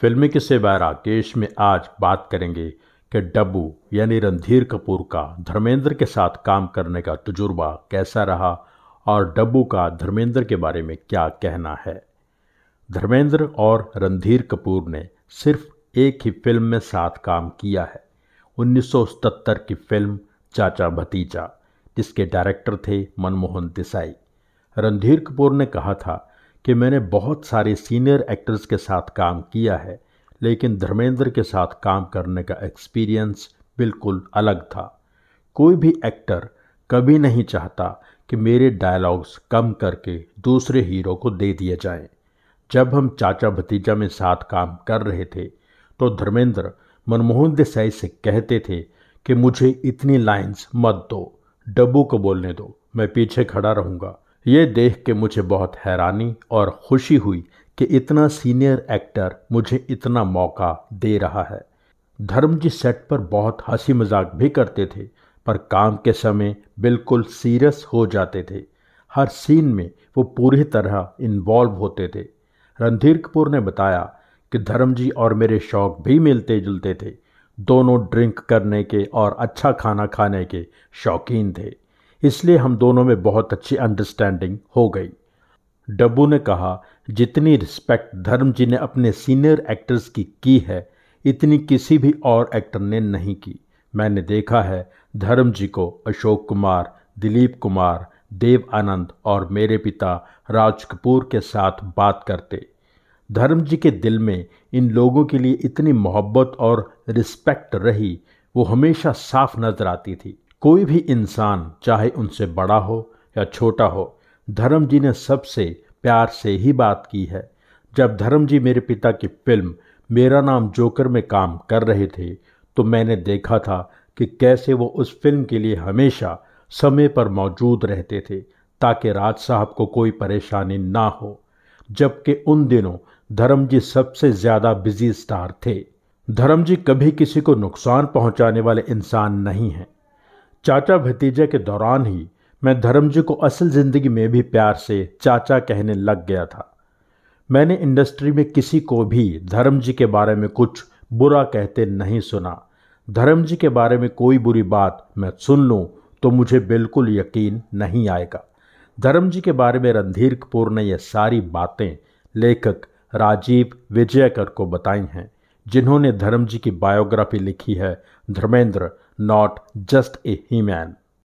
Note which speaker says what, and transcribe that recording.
Speaker 1: फिल्मी किस्से बाय राकेश में आज बात करेंगे कि डब्बू यानी रणधीर कपूर का धर्मेंद्र के साथ काम करने का तजुर्बा कैसा रहा और डब्बू का धर्मेंद्र के बारे में क्या कहना है धर्मेंद्र और रणधीर कपूर ने सिर्फ एक ही फिल्म में साथ काम किया है 1977 की फिल्म चाचा भतीजा जिसके डायरेक्टर थे मनमोहन देसाई रणधीर कपूर ने कहा था कि मैंने बहुत सारे सीनियर एक्टर्स के साथ काम किया है लेकिन धर्मेंद्र के साथ काम करने का एक्सपीरियंस बिल्कुल अलग था कोई भी एक्टर कभी नहीं चाहता कि मेरे डायलॉग्स कम करके दूसरे हीरो को दे दिए जाएं। जब हम चाचा भतीजा में साथ काम कर रहे थे तो धर्मेंद्र मनमोहन देसाई से कहते थे कि मुझे इतनी लाइंस मत दो डब्बू को बोलने दो मैं पीछे खड़ा रहूँगा ये देख के मुझे बहुत हैरानी और खुशी हुई कि इतना सीनियर एक्टर मुझे इतना मौका दे रहा है धर्म जी सेट पर बहुत हंसी मजाक भी करते थे पर काम के समय बिल्कुल सीरियस हो जाते थे हर सीन में वो पूरी तरह इन्वॉल्व होते थे रणधीर कपूर ने बताया कि धर्म जी और मेरे शौक भी मिलते जुलते थे दोनों ड्रिंक करने के और अच्छा खाना खाने के शौकीन थे इसलिए हम दोनों में बहुत अच्छी अंडरस्टैंडिंग हो गई डब्बू ने कहा जितनी रिस्पेक्ट धर्म जी ने अपने सीनियर एक्टर्स की की है इतनी किसी भी और एक्टर ने नहीं की मैंने देखा है धर्म जी को अशोक कुमार दिलीप कुमार देव आनंद और मेरे पिता राज कपूर के साथ बात करते धर्म जी के दिल में इन लोगों के लिए इतनी मोहब्बत और रिस्पेक्ट रही वो हमेशा साफ नज़र आती थी कोई भी इंसान चाहे उनसे बड़ा हो या छोटा हो धर्म जी ने सबसे प्यार से ही बात की है जब धर्म जी मेरे पिता की फिल्म मेरा नाम जोकर में काम कर रहे थे तो मैंने देखा था कि कैसे वो उस फिल्म के लिए हमेशा समय पर मौजूद रहते थे ताकि राज साहब को कोई परेशानी ना हो जबकि उन दिनों धर्म जी सबसे ज़्यादा बिजी स्टार थे धर्म जी कभी किसी को नुकसान पहुंचाने वाले इंसान नहीं हैं चाचा भतीजे के दौरान ही मैं धर्म जी को असल ज़िंदगी में भी प्यार से चाचा कहने लग गया था मैंने इंडस्ट्री में किसी को भी धर्म जी के बारे में कुछ बुरा कहते नहीं सुना धर्म जी के बारे में कोई बुरी बात मैं सुन लूँ तो मुझे बिल्कुल यकीन नहीं आएगा धर्म जी के बारे में रणधीर कपूर ने यह सारी बातें लेखक राजीव विजयकर को बताई हैं जिन्होंने धर्म जी की बायोग्राफी लिखी है Dharmendra not just a he man